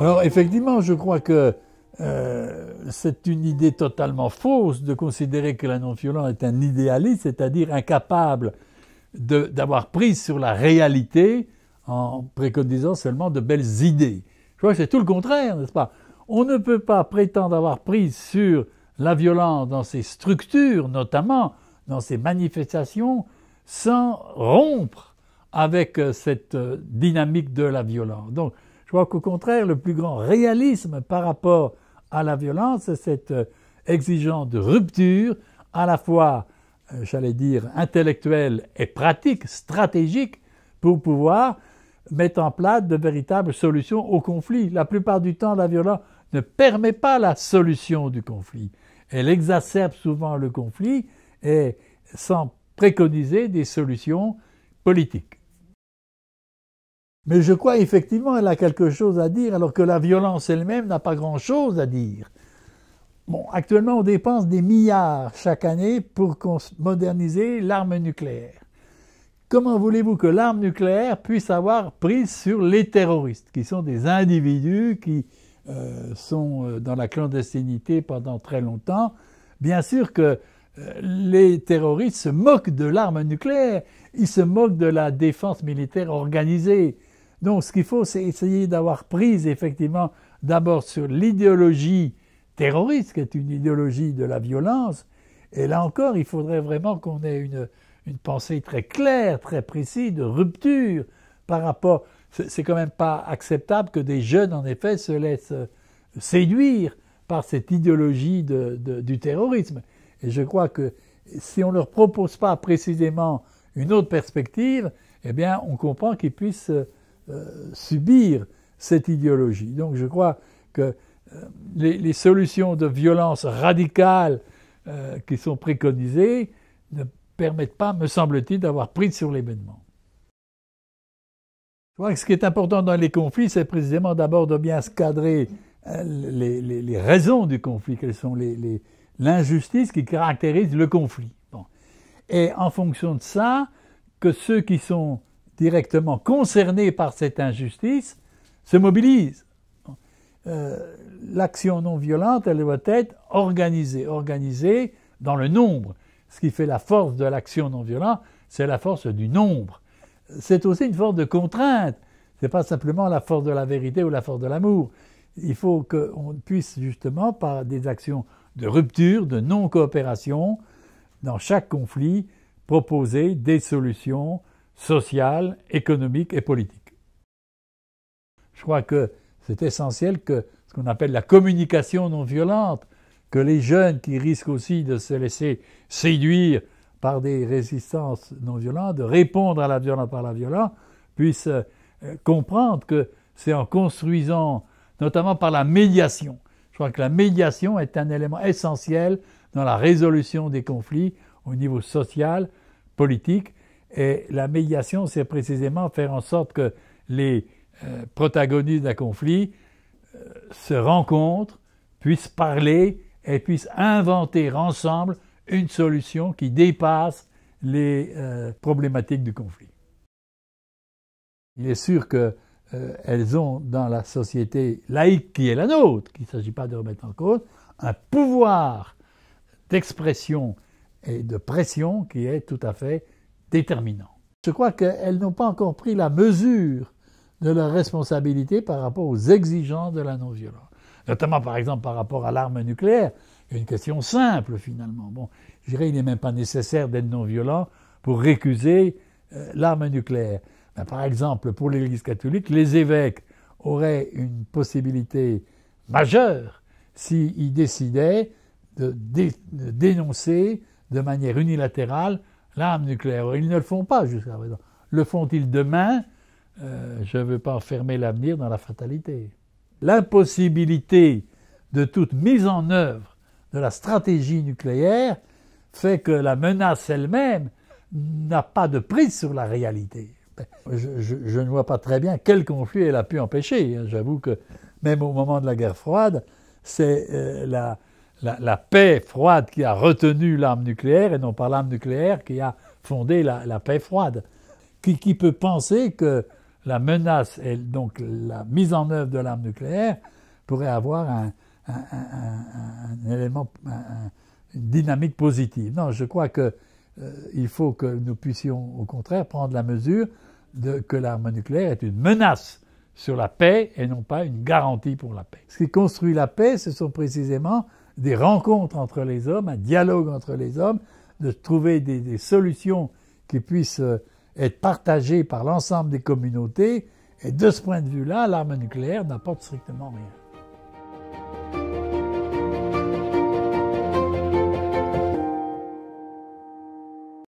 Alors effectivement, je crois que euh, c'est une idée totalement fausse de considérer que la non-violence est un idéaliste, c'est-à-dire incapable d'avoir prise sur la réalité en préconisant seulement de belles idées. Je crois que c'est tout le contraire, n'est-ce pas On ne peut pas prétendre avoir prise sur la violence dans ses structures, notamment dans ses manifestations, sans rompre avec euh, cette euh, dynamique de la violence. Je crois qu'au contraire, le plus grand réalisme par rapport à la violence, c'est cette euh, exigence de rupture, à la fois, euh, j'allais dire, intellectuelle et pratique, stratégique, pour pouvoir mettre en place de véritables solutions au conflit. La plupart du temps, la violence ne permet pas la solution du conflit. Elle exacerbe souvent le conflit et sans préconiser des solutions politiques. Mais je crois effectivement qu'elle a quelque chose à dire, alors que la violence elle-même n'a pas grand-chose à dire. Bon, actuellement, on dépense des milliards chaque année pour moderniser l'arme nucléaire. Comment voulez-vous que l'arme nucléaire puisse avoir prise sur les terroristes, qui sont des individus qui euh, sont euh, dans la clandestinité pendant très longtemps Bien sûr que euh, les terroristes se moquent de l'arme nucléaire, ils se moquent de la défense militaire organisée donc, ce qu'il faut, c'est essayer d'avoir prise, effectivement, d'abord sur l'idéologie terroriste, qui est une idéologie de la violence. Et là encore, il faudrait vraiment qu'on ait une, une, pensée très claire, très précise, de rupture par rapport. C'est quand même pas acceptable que des jeunes, en effet, se laissent euh, séduire par cette idéologie de, du terrorisme. Et je crois que si on ne leur propose pas précisément une autre perspective, eh bien, on comprend qu'ils puissent euh, euh, subir cette idéologie. Donc je crois que euh, les, solutions de violence radicales euh, qui sont préconisées ne permettent pas, me semble-t-il, d'avoir prise sur l'événement. Je crois que ce qui est important dans les conflits, c'est précisément d'abord de bien se cadrer les, raisons du conflit, quelles sont l'injustice qui caractérise le conflit. Et en fonction de ça, que ceux qui sont directement concernés par cette injustice se mobilisent. Euh, l'action non violente, elle doit être organisée, organisée dans le nombre. Ce qui fait la force de l'action non violente, c'est la force du nombre. C'est aussi une force de contrainte. Ce n'est pas simplement la force de la vérité ou la force de l'amour. Il faut qu'on puisse justement, par des actions de rupture, de non-coopération, dans chaque conflit, proposer des solutions social, économique et politique. Je crois que c'est essentiel que ce qu'on appelle la communication non violente, que les jeunes qui risquent aussi de se laisser séduire par des résistances non violentes, de répondre à la violence par la violence, puissent euh, comprendre que c'est en construisant, notamment par la médiation. Je crois que la médiation est un élément essentiel dans la résolution des conflits au niveau social, politique, et la médiation, c'est précisément faire en sorte que les euh, protagonistes d'un conflit euh, se rencontrent, puissent parler et puissent inventer ensemble une solution qui dépasse les euh, problématiques du conflit. Il est sûr qu'elles ont dans la société laïque qui est la nôtre, qu'il ne s'agit pas de remettre en cause, un pouvoir d'expression et de pression qui est tout à fait déterminant. Je crois qu'elles n'ont pas encore pris la mesure de leur responsabilité par rapport aux exigences de la non-violence. Notamment, par exemple, par rapport à l'arme nucléaire, une question simple, finalement. Bon, je dirais, il n'est même pas nécessaire d'être non-violent pour récuser euh, l'arme nucléaire. par exemple, pour l'Église catholique, les évêques auraient une possibilité majeure s'ils décidaient de dénoncer de manière unilatérale l'arme nucléaire. Ils ne le font pas jusqu'à présent. Le font-ils demain euh, Je ne veux pas enfermer l'avenir dans la fatalité. L'impossibilité de toute mise en œuvre de la stratégie nucléaire fait que la menace elle-même n'a pas de prise sur la réalité. Ben, je, ne vois pas très bien quel conflit elle a pu empêcher. J'avoue que même au moment de la guerre froide, c'est euh, la, la, paix froide qui a retenu l'arme nucléaire et non pas l'arme nucléaire qui a fondé la, paix froide. Qui, peut penser que la menace et donc la mise en œuvre de l'arme nucléaire pourrait avoir un, élément, une dynamique positive Non, je crois qu'il euh, faut que nous puissions au contraire prendre la mesure que l'arme nucléaire est une menace sur la paix et non pas une garantie pour la paix. Ce qui construit la paix, ce sont précisément des rencontres entre les hommes, un dialogue entre les hommes, de trouver des, solutions qui puissent euh, être partagées par l'ensemble des communautés. Et de ce point de vue-là, l'arme nucléaire n'apporte strictement rien.